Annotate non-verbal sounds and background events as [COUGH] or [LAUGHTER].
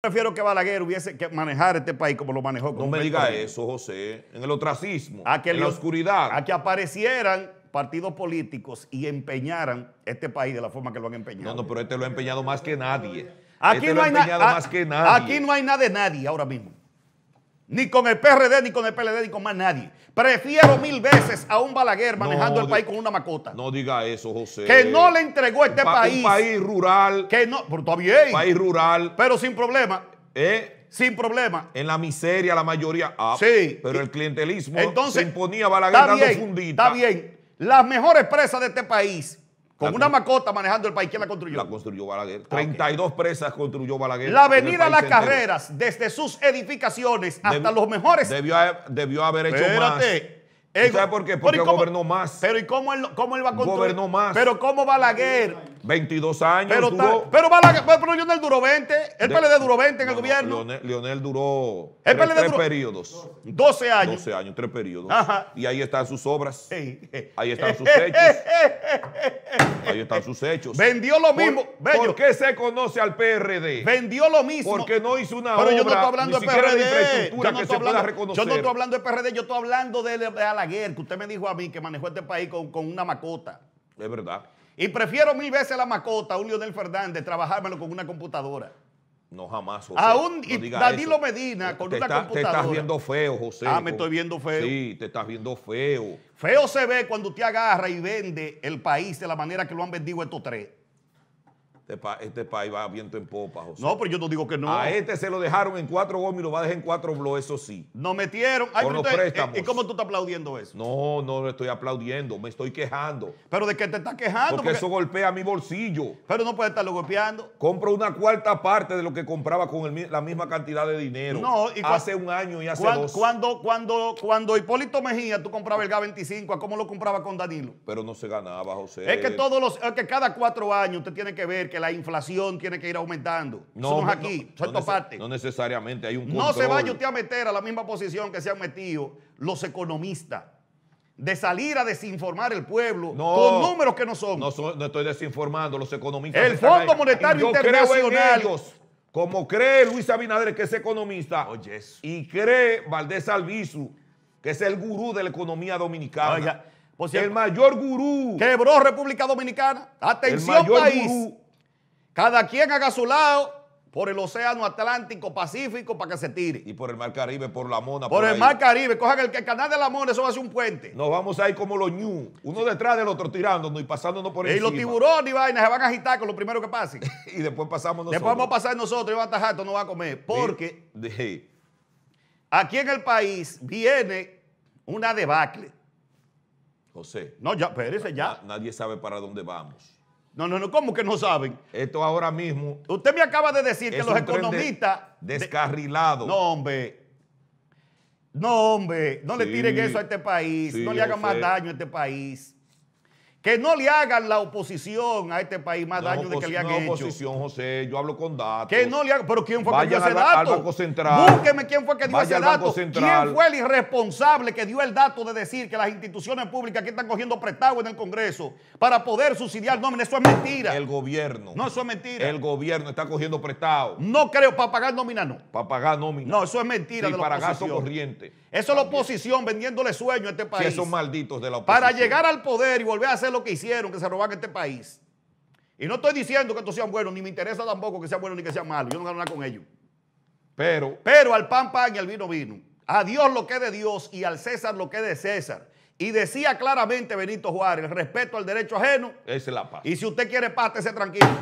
prefiero que Balaguer hubiese que manejar este país como lo manejó. No me diga eso, José. En el otracismo, en la oscuridad. A que aparecieran partidos políticos y empeñaran este país de la forma que lo han empeñado. No, no, pero este lo ha empeñado más que nadie. Aquí, este más que nadie. aquí no hay nada de nadie ahora mismo. Ni con el PRD, ni con el PLD, ni con más nadie. Prefiero mil veces a un Balaguer manejando el país con una macota. No diga eso, José. Que no le entregó este país. Un país rural. Que no, pero todavía bien País rural. Pero sin problema. ¿Eh? sin problema. En la miseria la mayoría. Ah, sí. Pero el clientelismo se imponía a Balaguer Está bien. Las mejores presas de este país con una macota manejando el país, ¿quién la construyó? La construyó Balaguer. 32 ah, presas construyó Balaguer. La avenida Las Carreras, desde sus edificaciones hasta los mejores. Debió, haber hecho Espérate. más. ¿Sabes por qué? Porque gobernó más. Pero ¿y cómo él, cómo él va a construir? Gobernó más. Pero ¿cómo Balaguer 22 años. Pero, duró, pero, pero, Lionel duró 20. El PLD duró 20 en el gobierno. Lionel, duró 3 tres, periodos. 12 años. 12 años, tres periodos. Y ahí están sus obras. Ahí están sus [LAUGHS] hechos. ahí están sus hechos. Vendió lo mismo. ¿Por, qué se conoce al PRD? Vendió lo mismo. Porque no hizo una obra. Pero yo no estoy hablando de PRD. De infraestructura yo no se pueda reconocer. Yo no estoy hablando de PRD, yo estoy hablando de, Alaguer, que usted me dijo a mí que manejó este país con, con una macota. Es verdad. Y prefiero mil veces la macota, un Lionel Fernández, trabajármelo con una computadora. No, jamás, José. Aún Danilo Medina con una computadora. Te estás viendo feo, José. Ah, me estoy viendo feo. Sí, te estás viendo feo. Feo se ve cuando te agarra y vende el país de la manera que lo han vendido estos tres. Este, este, país va viento en popa, José. No, pero yo no digo que no. A este se lo dejaron en cuatro gomis y lo va a dejar en cuatro blogs, eso sí. no metieron. con eh, ¿Y cómo tú estás aplaudiendo eso? No, no lo estoy aplaudiendo, me estoy quejando. ¿Pero de qué te estás quejando? Porque, eso golpea mi bolsillo. Pero no puede estarlo golpeando. Compro una cuarta parte de lo que compraba con la misma cantidad de dinero. No, y hace un año y hace dos. Cuando, cuando, cuando Hipólito Mejía tú comprabas el GA25, ¿a cómo lo compraba con Danilo? Pero no se ganaba, José. Es que todos los, es que cada cuatro años usted tiene que ver que la inflación tiene que ir aumentando. No, aquí, no, parte. No necesariamente, hay un control. No se vaya usted a meter a la misma posición que se han metido los economistas de salir a desinformar el pueblo con números que no son. No, estoy desinformando, los economistas. El Fondo Monetario Internacional. como cree Luis Abinader, que es economista, y cree Valdés Albizu, que es el gurú de la economía dominicana. el mayor gurú. Quebró República Dominicana. Atención, país. Cada quien haga su lado por el océano Atlántico, Pacífico, para que se tire. Y por el Mar Caribe, por la Mona. Por, el Mar Caribe, cojan el, canal de la Mona, eso va a ser un puente. Nos vamos a ir como los ñu, uno detrás del otro tirándonos y pasándonos por encima. Y los tiburones y vainas se van a agitar con lo primero que pase. [LAUGHS] y después pasamos nosotros. Después vamos a pasar nosotros y va a atajar, no va a comer. Porque aquí en el país viene una debacle. José. No, ya, espérese, ya. nadie sabe para dónde vamos. No, no, no, ¿cómo que no saben? Esto ahora mismo. Usted me acaba de decir que los economistas. descarrilados. no, hombre. No, hombre. No le tiren eso a este país. no le hagan más daño a este país. Que no le hagan la oposición a este país más daño de que le han no La oposición, José, yo hablo con datos. Que no le hagan, pero ¿quién fue que dio ese dato? Búsqueme quién fue que dio ese dato. ¿Quién fue el irresponsable que dio el dato de decir que las instituciones públicas aquí están cogiendo prestado en el Congreso para poder subsidiar nómina? Eso es mentira. El gobierno. No, eso es mentira. El gobierno está cogiendo prestado. No creo, para pagar nómina no. Para pagar nómina. No, eso es mentira. de la para gasto corriente. Eso es la oposición vendiéndole sueño a este país. Sí, son malditos de la oposición. Para llegar al poder y volver a hacerlo que hicieron, que se roban este país. Y no estoy diciendo que estos sean buenos, ni me interesa tampoco que sean buenos ni que sean malos. Yo no gano nada con ellos. Pero, pero al pan, pan y al vino, vino. A Dios lo que es de Dios y al César lo que es de César. Y decía claramente Benito Juárez, respeto al derecho ajeno. Esa es la paz. Y si usted quiere paz, esté tranquilo.